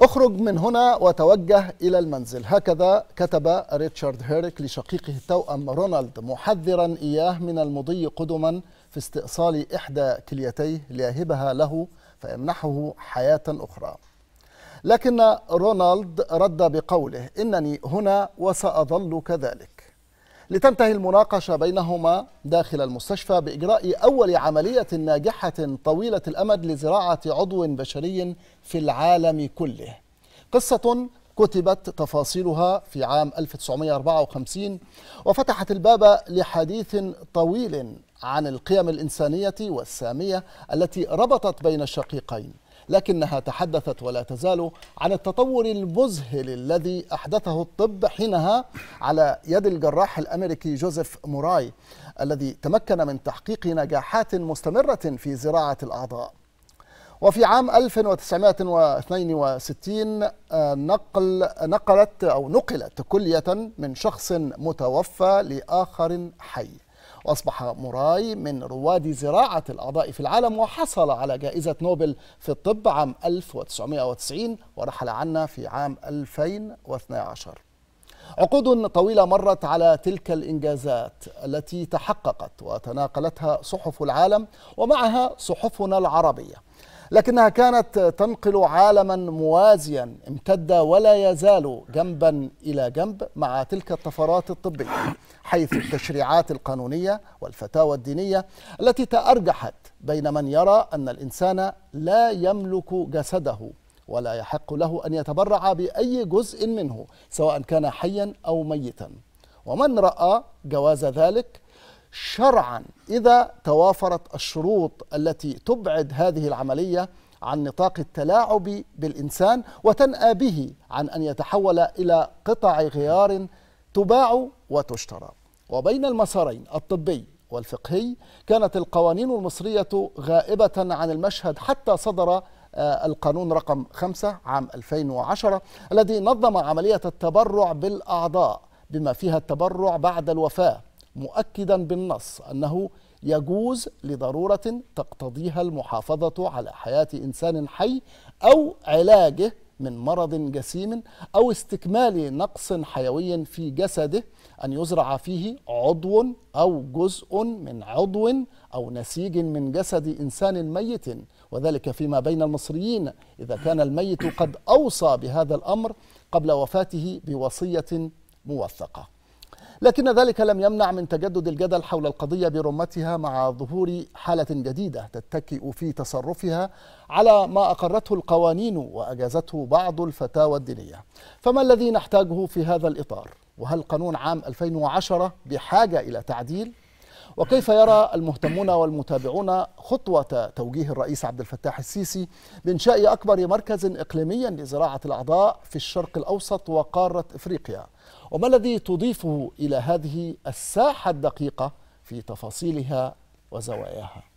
اخرج من هنا وتوجه إلى المنزل هكذا كتب ريتشارد هيريك لشقيقه التوأم رونالد محذرا إياه من المضي قدما في استئصال إحدى كليتيه ليهبها له فيمنحه حياة أخرى لكن رونالد رد بقوله إنني هنا وسأظل كذلك لتنتهي المناقشة بينهما داخل المستشفى بإجراء أول عملية ناجحة طويلة الأمد لزراعة عضو بشري في العالم كله قصة كتبت تفاصيلها في عام 1954 وفتحت الباب لحديث طويل عن القيم الإنسانية والسامية التي ربطت بين الشقيقين لكنها تحدثت ولا تزال عن التطور المذهل الذي أحدثه الطب حينها على يد الجراح الأمريكي جوزيف موراي الذي تمكن من تحقيق نجاحات مستمرة في زراعة الأعضاء وفي عام 1962 آه، نقل نقلت أو نقلت كلية من شخص متوفى لآخر حي وأصبح موراي من رواد زراعة الأعضاء في العالم وحصل على جائزة نوبل في الطب عام 1990 ورحل عنا في عام 2012 عقود طويلة مرت على تلك الإنجازات التي تحققت وتناقلتها صحف العالم ومعها صحفنا العربية لكنها كانت تنقل عالما موازيا امتد ولا يزال جنبا إلى جنب مع تلك الطفرات الطبية حيث التشريعات القانونية والفتاوى الدينية التي تأرجحت بين من يرى أن الإنسان لا يملك جسده ولا يحق له أن يتبرع بأي جزء منه سواء كان حيا أو ميتا ومن رأى جواز ذلك شرعا إذا توافرت الشروط التي تبعد هذه العملية عن نطاق التلاعب بالإنسان وتنأى به عن أن يتحول إلى قطع غيار تباع وتشترى وبين المسارين الطبي والفقهي كانت القوانين المصرية غائبة عن المشهد حتى صدر آه، القانون رقم 5 عام 2010 الذي نظم عملية التبرع بالأعضاء بما فيها التبرع بعد الوفاة مؤكدا بالنص أنه يجوز لضرورة تقتضيها المحافظة على حياة إنسان حي أو علاجه من مرض جسيم أو استكمال نقص حيوي في جسده أن يزرع فيه عضو أو جزء من عضو أو نسيج من جسد إنسان ميت وذلك فيما بين المصريين إذا كان الميت قد أوصى بهذا الأمر قبل وفاته بوصية موثقة لكن ذلك لم يمنع من تجدد الجدل حول القضية برمتها مع ظهور حالة جديدة تتكئ في تصرفها على ما أقرته القوانين وأجازته بعض الفتاوى الدينية فما الذي نحتاجه في هذا الإطار؟ وهل قانون عام 2010 بحاجة إلى تعديل؟ وكيف يرى المهتمون والمتابعون خطوة توجيه الرئيس عبد الفتاح السيسي بإنشاء أكبر مركز إقليميا لزراعة الأعضاء في الشرق الأوسط وقارة إفريقيا وما الذي تضيفه إلى هذه الساحة الدقيقة في تفاصيلها وزواياها